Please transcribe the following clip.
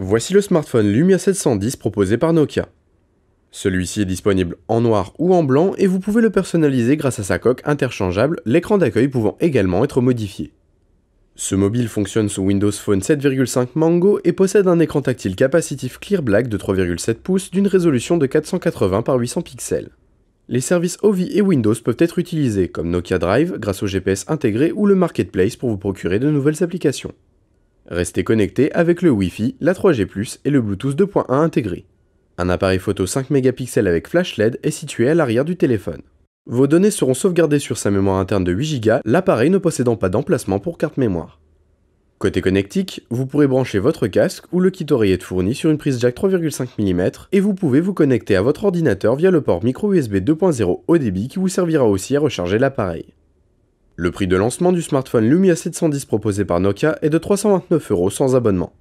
Voici le smartphone Lumia 710 proposé par Nokia. Celui-ci est disponible en noir ou en blanc et vous pouvez le personnaliser grâce à sa coque interchangeable, l'écran d'accueil pouvant également être modifié. Ce mobile fonctionne sous Windows Phone 7.5 Mango et possède un écran tactile capacitif Clear Black de 3,7 pouces d'une résolution de 480 par 800 pixels. Les services Ovi et Windows peuvent être utilisés comme Nokia Drive grâce au GPS intégré ou le Marketplace pour vous procurer de nouvelles applications. Restez connecté avec le Wi-Fi, la 3G+, et le Bluetooth 2.1 intégré. Un appareil photo 5 mégapixels avec flash LED est situé à l'arrière du téléphone. Vos données seront sauvegardées sur sa mémoire interne de 8 Go, l'appareil ne possédant pas d'emplacement pour carte mémoire. Côté connectique, vous pourrez brancher votre casque ou le kit oreillette fourni sur une prise jack 3,5 mm et vous pouvez vous connecter à votre ordinateur via le port micro USB 2.0 haut débit qui vous servira aussi à recharger l'appareil. Le prix de lancement du smartphone Lumia 710 proposé par Nokia est de 329 euros sans abonnement.